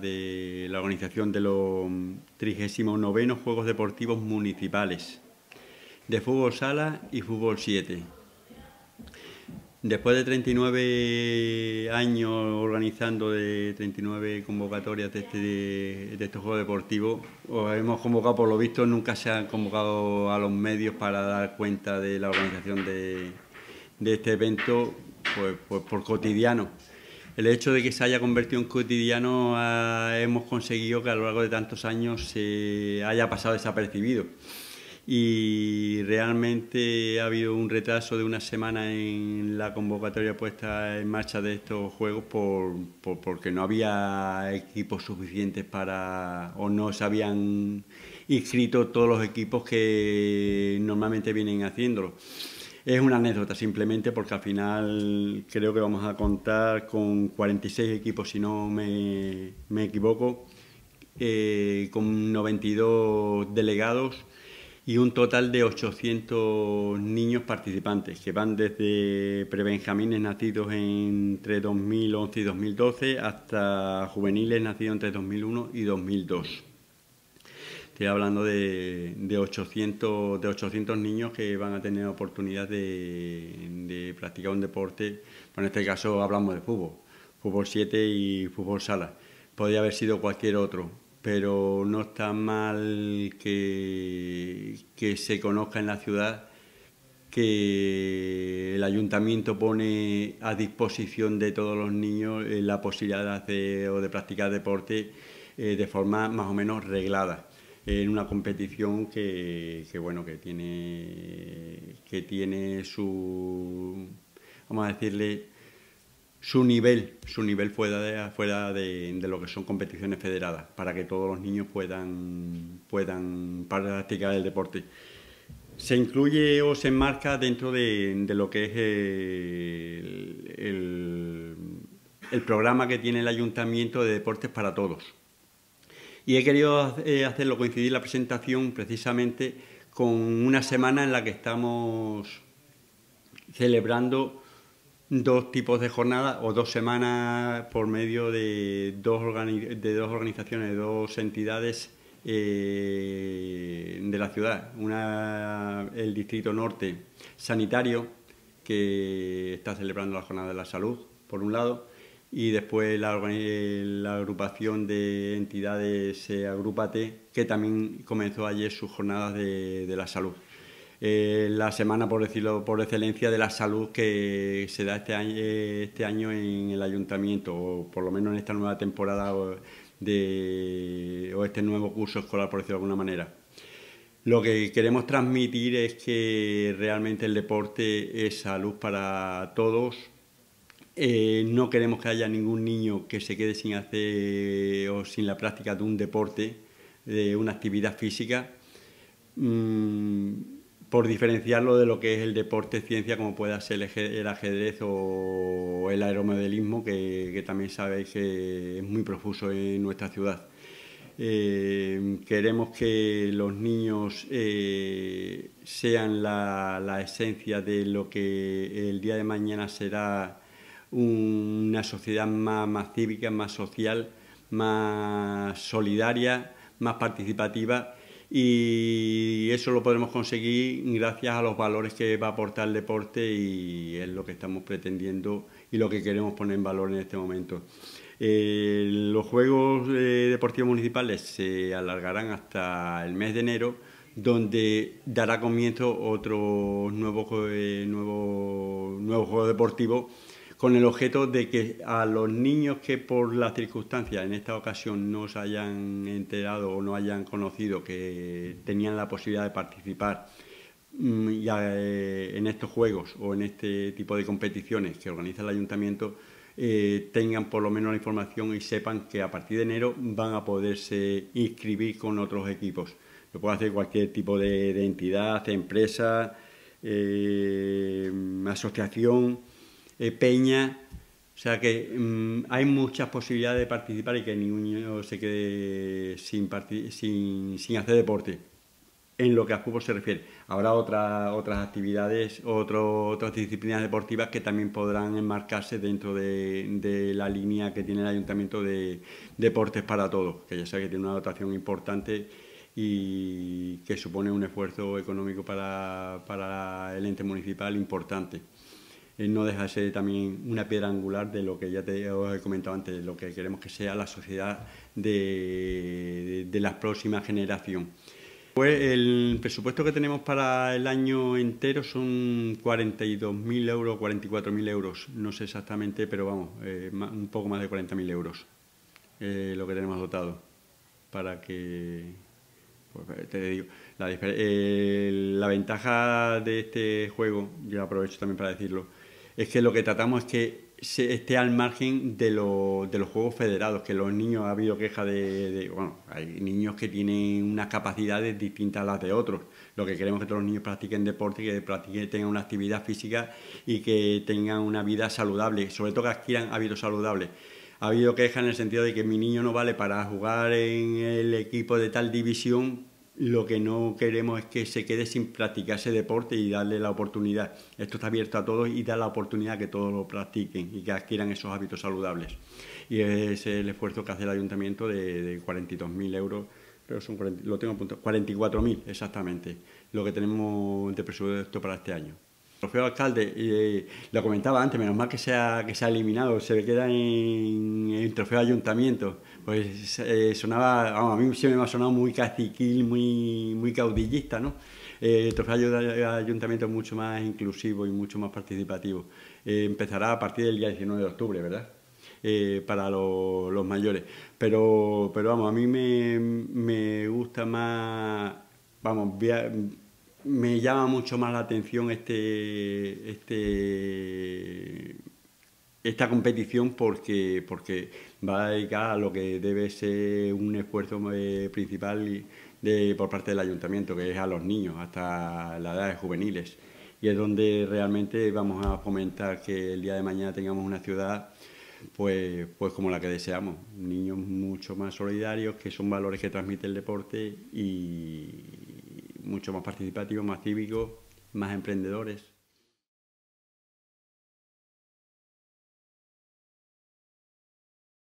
de la organización de los 39 Juegos Deportivos Municipales de fútbol sala y fútbol 7. Después de 39 años organizando de 39 convocatorias de, este, de estos Juegos Deportivos, os hemos convocado, por lo visto, nunca se han convocado a los medios para dar cuenta de la organización de, este evento pues, pues por cotidiano el hecho de que se haya convertido en cotidiano ah, hemos conseguido que a lo largo de tantos años se haya pasado desapercibido. Y realmente ha habido un retraso de una semana en la convocatoria puesta en marcha de estos juegos porque no había equipos suficientes para o no se habían inscrito todos los equipos que normalmente vienen haciéndolo es una anécdota simplemente porque al final creo que vamos a contar con 46 equipos, si no me, me equivoco, eh, con 92 delegados y un total de 800 niños participantes que van desde prebenjamines nacidos entre 2011 y 2012 hasta juveniles nacidos entre 2001 y 2002. Estoy hablando de, 800, de 800 niños que van a tener oportunidad de, practicar un deporte, en este caso hablamos de fútbol, fútbol 7 y fútbol sala. Podría haber sido cualquier otro, pero no está mal que, se conozca en la ciudad que el ayuntamiento pone a disposición de todos los niños eh, la posibilidad de o de practicar deporte eh, de forma más o menos reglada en una competición que, bueno que tiene que tiene su vamos a decirle su nivel su nivel fuera de fuera de, lo que son competiciones federadas para que todos los niños puedan puedan practicar el deporte se incluye o se enmarca dentro de, lo que es el programa que tiene el ayuntamiento de deportes para todos y he querido eh, hacerlo coincidir la presentación precisamente con una semana en la que estamos celebrando dos tipos de jornadas o dos semanas por medio de dos, organizaciones, de dos entidades eh, de la ciudad. Una, el Distrito Norte Sanitario, que está celebrando la Jornada de la Salud, por un lado, y después eh, la, agrupación de entidades eh, Agrúpate, que también comenzó ayer sus jornadas de, la salud. Eh, la semana, por decirlo por excelencia, de la salud que se da este año, este en el ayuntamiento, o por lo menos en esta nueva temporada de, o este nuevo curso escolar, por decirlo de alguna manera. Lo que queremos transmitir es que realmente el deporte es salud para todos, eh, no queremos que haya ningún niño que se quede sin hacer o sin la práctica de un deporte, de una actividad física, mm, por diferenciarlo de lo que es el deporte ciencia, como pueda ser el ajedrez o el aeromodelismo, que, también sabéis que es muy profuso en nuestra ciudad. Eh, queremos que los niños eh, sean la, esencia de lo que el día de mañana será una sociedad más, cívica, más social, más solidaria, más participativa y eso lo podemos conseguir gracias a los valores que va a aportar el deporte y es lo que estamos pretendiendo y lo que queremos poner en valor en este momento. Eh, los Juegos eh, Deportivos Municipales se alargarán hasta el mes de enero, donde dará comienzo otro nuevo, nuevo juego deportivo con el objeto de que a los niños que por las circunstancias en esta ocasión no se hayan enterado o no hayan conocido que tenían la posibilidad de participar mm, ya, eh, en estos juegos o en este tipo de competiciones que organiza el ayuntamiento, eh, tengan por lo menos la información y sepan que a partir de enero van a poderse inscribir con otros equipos. Lo puede hacer cualquier tipo de, entidad, empresa, eh, asociación eh, Peña, O sea que mm, hay muchas posibilidades de participar y que ningún niño se quede sin, hacer deporte en lo que a fútbol se refiere. Habrá otras actividades, otras disciplinas deportivas que también podrán enmarcarse dentro de, la línea que tiene el Ayuntamiento de Deportes para Todos, que ya sabe que tiene una dotación importante y que supone un esfuerzo económico para el ente municipal importante. Eh, no deja de ser también una piedra angular de lo que ya te he comentado antes, de lo que queremos que sea la sociedad de, la próxima generación. Pues el presupuesto que tenemos para el año entero son 42.000 euros, 44.000 euros, no sé exactamente, pero vamos, eh, un poco más de 40.000 euros eh, lo que tenemos dotado para que pues, te digo, la, la, ventaja de este juego, yo aprovecho también para decirlo, es que lo que tratamos es que se esté al margen de, de, los juegos federados, que los niños ha habido queja de, bueno, hay niños que tienen unas capacidades distintas a las de otros. Lo que queremos es que todos los niños practiquen deporte, que practiquen, tengan una actividad física y que tengan una vida saludable, sobre todo que adquieran hábitos saludables. Ha habido queja en el sentido de que mi niño no vale para jugar en el equipo de tal división lo que no queremos es que se quede sin practicar ese deporte y darle la oportunidad. Esto está abierto a todos y da la oportunidad que todos lo practiquen y que adquieran esos hábitos saludables. Y es el esfuerzo que hace el ayuntamiento de, de 42.000 euros, creo son lo tengo 44.000 exactamente, lo que tenemos de presupuesto para este año. Trofeo alcalde eh, lo comentaba antes, menos mal que se ha, que se eliminado, se queda en el trofeo ayuntamiento. Pues eh, sonaba, a mí siempre me ha sonado muy caciquil, muy, muy caudillista, ¿no? Eh, el trofeo de ayuntamiento es mucho más inclusivo y mucho más participativo. empezará a partir del día 19 de octubre, ¿verdad? para los mayores. Pero, pero vamos, a mí me, gusta más, vamos, me llama mucho más la atención este, este esta competición porque, va a dedicar a lo que debe ser un esfuerzo eh, principal por parte del ayuntamiento, que es a los niños hasta la edad de juveniles. Y es donde realmente vamos a fomentar que el día de mañana tengamos una ciudad pues, pues como la que deseamos. Niños mucho más solidarios, que son valores que transmite el deporte y, mucho más participativo, más cívicos, más emprendedores.